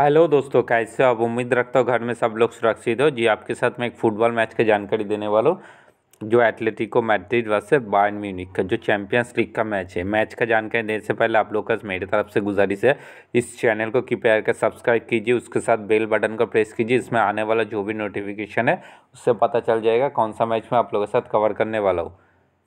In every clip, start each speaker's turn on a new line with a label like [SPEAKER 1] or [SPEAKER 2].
[SPEAKER 1] hello दोस्तों कैसे हो अब उम्मीद रखता हो घर में सब लोग सुरक्षित हो जी आपके साथ मैं एक फुटबॉल मैच की जानकारी देने वाला हूँ जो Atletico Madrid versus Bayern Munich का जो चैंपियंस लीग का मैच है मैच का जानकारी देने से पहले आप लोग का मेरी तरफ से गुजारिश है इस चैनल को कृपया कर सब्सक्राइब कीजिए उसके साथ बेल बटन को प्रेस कीजिए इसमें आने वाला जो भी नोटिफिकेशन है उससे पता चल जाएगा कौन सा मैच मैं आप लोगों के साथ कवर करने वाला हूँ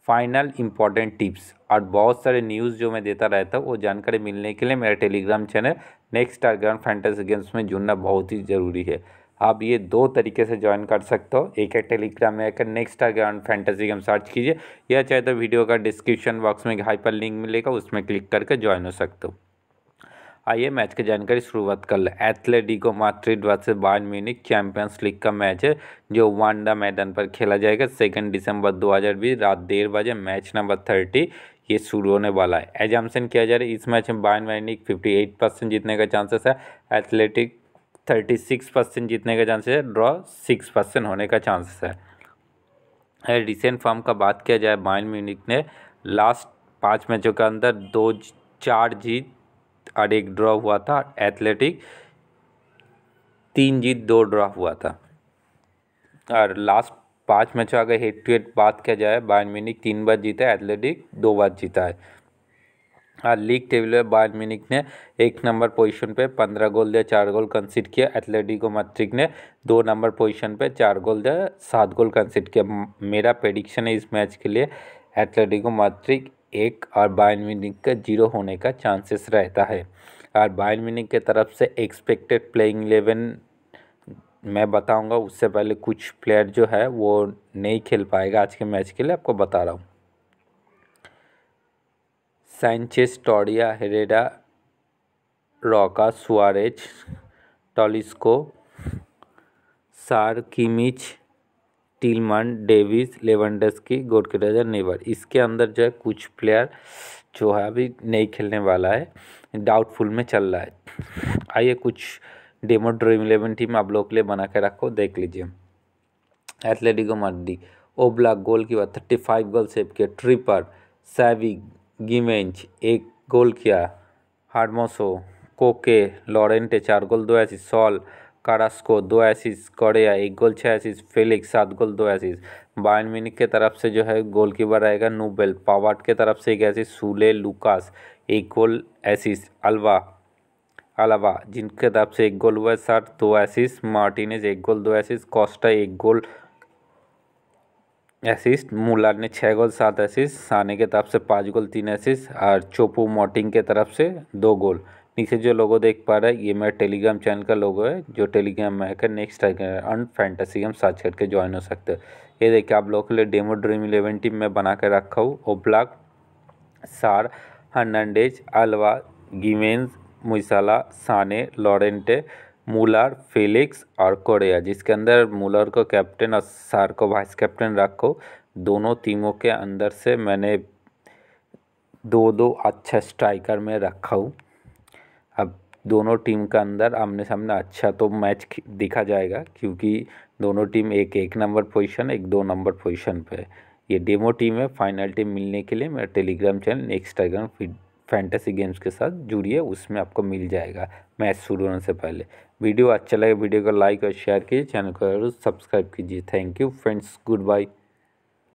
[SPEAKER 1] फाइनल इंपॉर्टेंट टिप्स और बहुत सारे न्यूज़ जो मैं देता रहता हूँ वो जानकारी मिलने के लिए मेरा telegram channel next R grand fantasy games में जुड़ना बहुत ही ज़रूरी है आप ये दो तरीके से ज्वाइन कर सकते हो एक है टेलीग्राम में एक next R fantasy game search कीजिए या चाहे तो वीडियो का डिस्क्रिप्शन बॉक्स में हाइपर लिंक मिलेगा उसमें क्लिक करके ज्वाइन हो सकते हो आइए मैच की जानकारी शुरुआत कर लें Atletico Madrid versus Bayern Munich champions league का मैच है जो वांडा मैदान पर खेला जाएगा सेकेंड दिसंबर 2020 रात डेढ़ बजे मैच नंबर थर्टी ये शुरू होने वाला है एजामसन किया जा रहा है इस मैच में बायर्न म्यूनिक फिफ्टी परसेंट जीतने का चांसेस है एथलेटिक थर्टी परसेंट जीतने का चांसेस है ड्रॉ सिक्स परसेंट होने का चांसेस है रिसेंट फॉर्म का बात किया जाए बाइन म्यूनिक ने लास्ट पाँच मैचों के अंदर दो चार जीत और एक ड्रॉ हुआ था एथलेटिक तीन जीत दो ड्रॉ हुआ था और लास्ट पाँच मैचों अगर हेड टू हेड बात किया जाए बायन मिनिक तीन बार जीता है एथलेटिक दो बार जीता है और लीग टेबल में बायन मिनिक ने एक नंबर पोजीशन पे पंद्रह गोल दिया चार गोल कंसिड किया एथलेटिको मैट्रिक ने दो नंबर पोजीशन पे चार गोल दिया सात गोल कंसिड किया मेरा प्रेडिक्शन है इस मैच के लिए एथलेटिको मैट्रिक एक और बायन म्यूनिक का जीरो होने का चांसेस रहता है और बायन म्यूनिक के तरफ से एक्सपेक्टेड प्लेइंग एलेवन मैं बताऊंगा उससे पहले कुछ प्लेयर जो है वो नहीं खेल पाएगा आज के मैच के लिए आपको बता रहा हूँ सैंचेस टॉडिया Herrera Roca Suarez Tolisso Sarr Kimmich Tillman Davies Lewandowski गोडकेडजर नेवर इसके अंदर जो है कुछ प्लेयर जो है अभी नहीं खेलने वाला है डाउटफुल में चल रहा है आइए कुछ डेमो ड्रीम इलेवन टीम आप लोग के लिए बना के रखो देख लीजिए एथलेटिको मड्डी ओब्ला गोल की बात थर्टी फाइव गोल सेव किया ट्रिपर सैविक गिमेंच एक गोल किया हार्मोसो कोके लॉरेंटे चार गोल दो ऐसी सॉल कारास्को दो एसिस कोरिया एक गोल छः एसिस फेलिक्स सात गोल दो एसिस बायन मिनिक के तरफ से जो है गोलकीपर रहेगा नूबेल पावाट के तरफ से एक एसिस सूले लुकास एक गोल एसिस अलवा अलावा जिनके तरफ से एक गोल हुआ है सर दो एसिस मार्टिनेज एक गोल दो एसिस कॉस्टा एक गोल एसिस्ट मूलर ने छः गोल सात एसिस साने के तरफ से पाँच गोल तीन एसिस और चोपू मोटिंग के तरफ से दो गोल नीचे जो लोगो देख पा रहे हैं ये मेरा टेलीग्राम चैनल का लोगो है जो टेलीग्राम में आकर नेक्स्ट अन फैंटेसी हम सर्च करके ज्वाइन हो सकते हो ये देखिए आप लोगों के लिए डेमो ड्रीम इलेवन टीम में बना कर रखा हूँ ओब्लाक सार हर्नडेज अलवा Gimenez Musiala Sane Llorente Muller Felix और कोरिया जिसके अंदर मूलर को कैप्टन और सार को वाइस कैप्टन रखो दोनों टीमों के अंदर से मैंने दो दो अच्छा स्ट्राइकर में रखा हूँ दोनों टीम का अंदर आमने सामने अच्छा तो मैच दिखा जाएगा क्योंकि दोनों टीम एक एक नंबर पोजीशन एक दो नंबर पोजीशन पे ये डेमो टीम है फाइनल टीम मिलने के लिए मेरा telegram channel Instagram feed fantasy games के साथ जुड़िए उसमें आपको मिल जाएगा मैच शुरू होने से पहले वीडियो अच्छा लगे वीडियो को लाइक और शेयर कीजिए चैनल को सब्सक्राइब कीजिए thank you friends good by